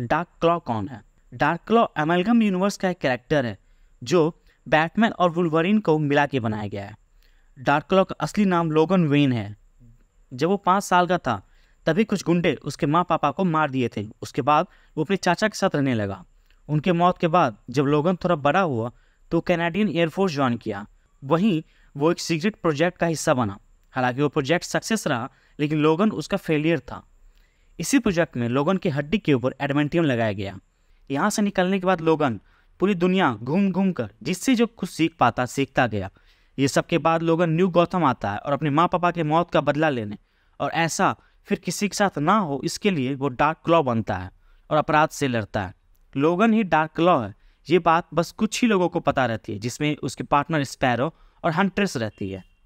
dark claw कौन है dark claw amalgam universe का एक कैरेक्टर है जो बैटमैन और वुलवरिन को मिला के बनाया गया है डार्क क्लॉ का असली नाम लोगन वेन है जब वो पाँच साल का था तभी कुछ गुंडे उसके माँ पापा को मार दिए थे उसके बाद वो अपने चाचा के साथ रहने लगा उनके मौत के बाद जब लोगन थोड़ा बड़ा हुआ तो कैनेडियन एयरफोर्स ज्वाइन किया वहीं वो एक सीक्रेट प्रोजेक्ट का हिस्सा बना हालांकि वो प्रोजेक्ट सक्सेस रहा लेकिन लोगन उसका फेलियर था इसी प्रोजेक्ट में लोगन की हड्डी के ऊपर एडमेंटियम लगाया गया यहाँ से निकलने के बाद लोगन पूरी दुनिया घूम घूम कर जिससे जो कुछ सीख पाता सीखता गया ये सब के बाद लोगन न्यू गौतम आता है और अपने माँ पापा के मौत का बदला लेने और ऐसा फिर किसी के साथ ना हो इसके लिए वो डार्क क्लॉ बनता है और अपराध से लड़ता है लोगन ही डार्क क्लॉ है ये बात बस कुछ ही लोगों को पता रहती है जिसमें उसके पार्टनर स्पैरो और हंट्रेस रहती है